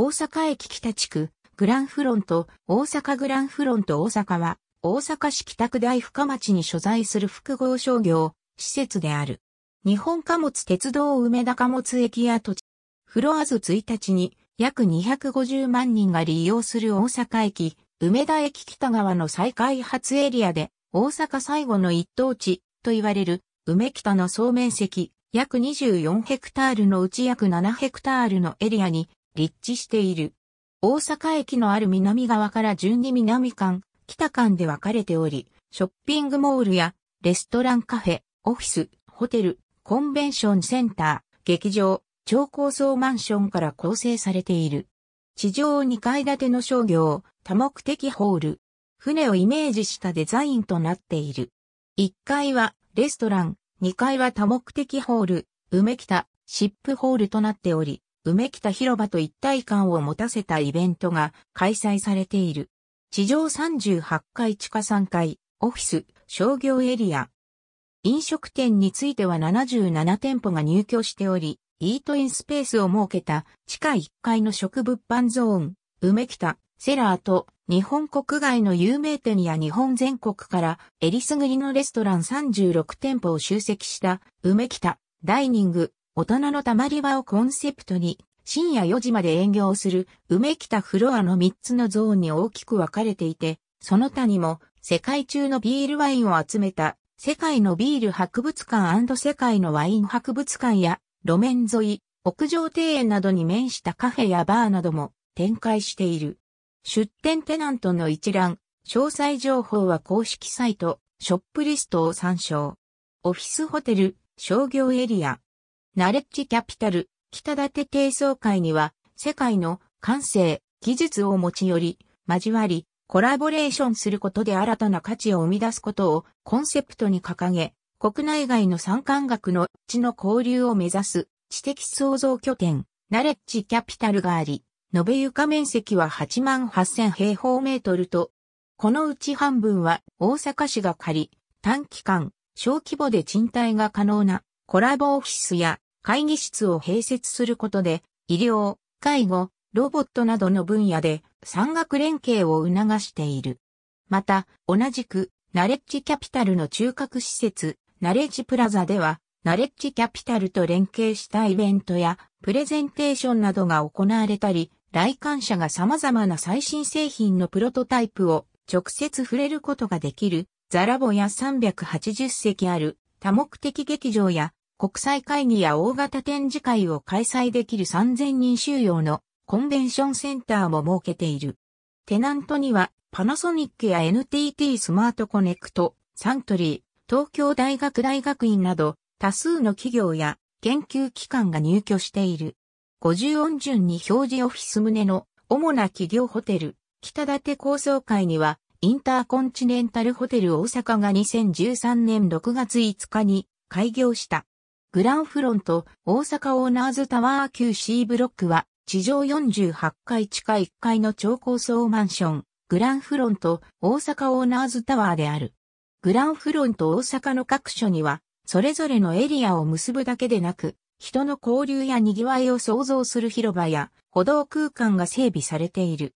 大阪駅北地区、グランフロント、大阪グランフロント大阪は、大阪市北区大深町に所在する複合商業、施設である。日本貨物鉄道梅田貨物駅跡地。フロアズ1日に約250万人が利用する大阪駅、梅田駅北側の再開発エリアで、大阪最後の一等地と言われる梅北の総面積約24ヘクタールのうち約7ヘクタールのエリアに立地している。大阪駅のある南側から順に南間、北間で分かれており、ショッピングモールやレストランカフェ、オフィス、ホテル、コンベンションセンター、劇場、超高層マンションから構成されている。地上2階建ての商業、多目的ホール。船をイメージしたデザインとなっている。1階はレストラン、2階は多目的ホール、梅北、シップホールとなっており、梅北広場と一体感を持たせたイベントが開催されている。地上38階地下3階、オフィス、商業エリア。飲食店については77店舗が入居しており、イートインスペースを設けた地下1階の食物販ゾーン、梅北、セラーと日本国外の有名店や日本全国からえりすぐりのレストラン36店舗を集積した、梅北、ダイニング、大人のたまり場をコンセプトに、深夜4時まで営業する、梅北フロアの3つのゾーンに大きく分かれていて、その他にも、世界中のビールワインを集めた、世界のビール博物館世界のワイン博物館や、路面沿い、屋上庭園などに面したカフェやバーなども展開している。出店テナントの一覧、詳細情報は公式サイト、ショップリストを参照。オフィスホテル、商業エリア、ナレッジキャピタル、北立低層会には、世界の感性、技術を持ち寄り、交わり、コラボレーションすることで新たな価値を生み出すことをコンセプトに掲げ、国内外の参観学の地の交流を目指す知的創造拠点、ナレッジキャピタルがあり、延べ床面積は8万8000平方メートルと、このうち半分は大阪市が借り、短期間、小規模で賃貸が可能なコラボオフィスや会議室を併設することで、医療、介護、ロボットなどの分野で産学連携を促している。また、同じく、ナレッジキャピタルの中核施設、ナレッジプラザでは、ナレッジキャピタルと連携したイベントや、プレゼンテーションなどが行われたり、来館者が様々な最新製品のプロトタイプを直接触れることができる、ザラボや380席ある多目的劇場や国際会議や大型展示会を開催できる3000人収容のコンベンションセンターも設けている。テナントにはパナソニックや NTT スマートコネクト、サントリー、東京大学大学院など多数の企業や研究機関が入居している。50音順に表示オフィス棟の主な企業ホテル、北立高層階にはインターコンチネンタルホテル大阪が2013年6月5日に開業した。グランフロント、大阪オーナーズタワー QC ブロックは、地上48階地下1階の超高層マンション、グランフロント、大阪オーナーズタワーである。グランフロント大阪の各所には、それぞれのエリアを結ぶだけでなく、人の交流や賑わいを創造する広場や歩道空間が整備されている。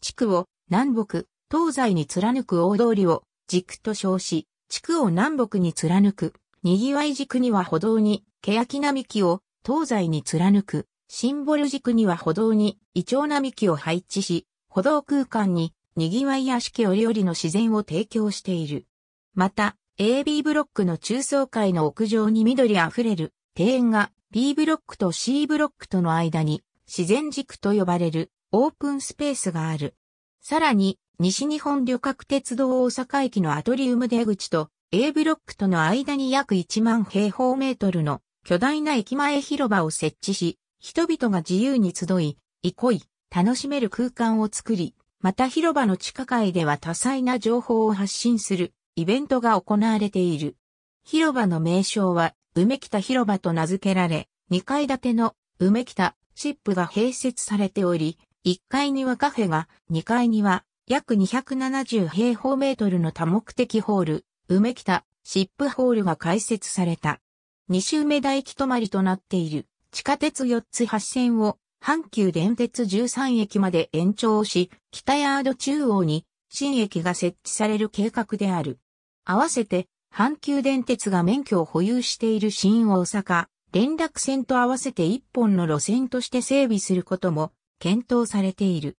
地区を南北、東西に貫く大通りを軸と称し、地区を南北に貫く賑わい軸には歩道に、欅並木を東西に貫く、シンボル軸には歩道に、イチョウ並木を配置し、歩道空間に、賑わい屋敷折々の自然を提供している。また、AB ブロックの中層階の屋上に緑あふれる庭園が B ブロックと C ブロックとの間に自然軸と呼ばれるオープンスペースがある。さらに、西日本旅客鉄道大阪駅のアトリウム出口と A ブロックとの間に約1万平方メートルの巨大な駅前広場を設置し、人々が自由に集い、憩い、楽しめる空間を作り、また広場の地下街では多彩な情報を発信するイベントが行われている。広場の名称は、梅北広場と名付けられ、2階建ての梅北シップが併設されており、1階にはカフェが、2階には約270平方メートルの多目的ホール、梅北、シップホールが開設された。2周目台駅止まりとなっている地下鉄4つ8線を阪急電鉄13駅まで延長し、北ヤード中央に新駅が設置される計画である。合わせて、阪急電鉄が免許を保有している新大阪、連絡線と合わせて1本の路線として整備することも検討されている。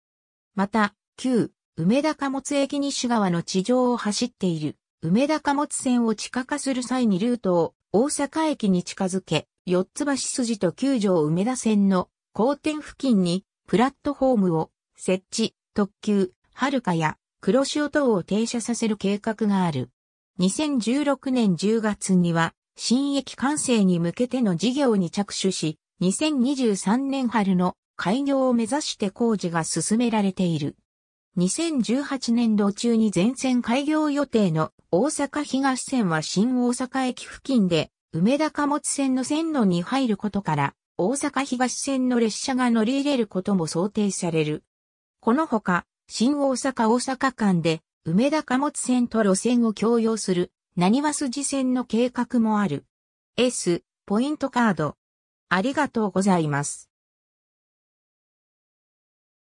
また、旧梅田貨物駅西側の地上を走っている梅田貨物線を地下化する際にルートを大阪駅に近づけ、四つ橋筋と九条梅田線の交点付近にプラットフォームを設置、特急、はるかや黒潮等を停車させる計画がある。2016年10月には新駅完成に向けての事業に着手し、2023年春の開業を目指して工事が進められている。2018年度中に全線開業予定の大阪東線は新大阪駅付近で梅田貨物線の線路に入ることから大阪東線の列車が乗り入れることも想定される。このほか新大阪大阪間で梅田貨物線と路線を共用する何は筋線の計画もある。S、ポイントカード。ありがとうございます。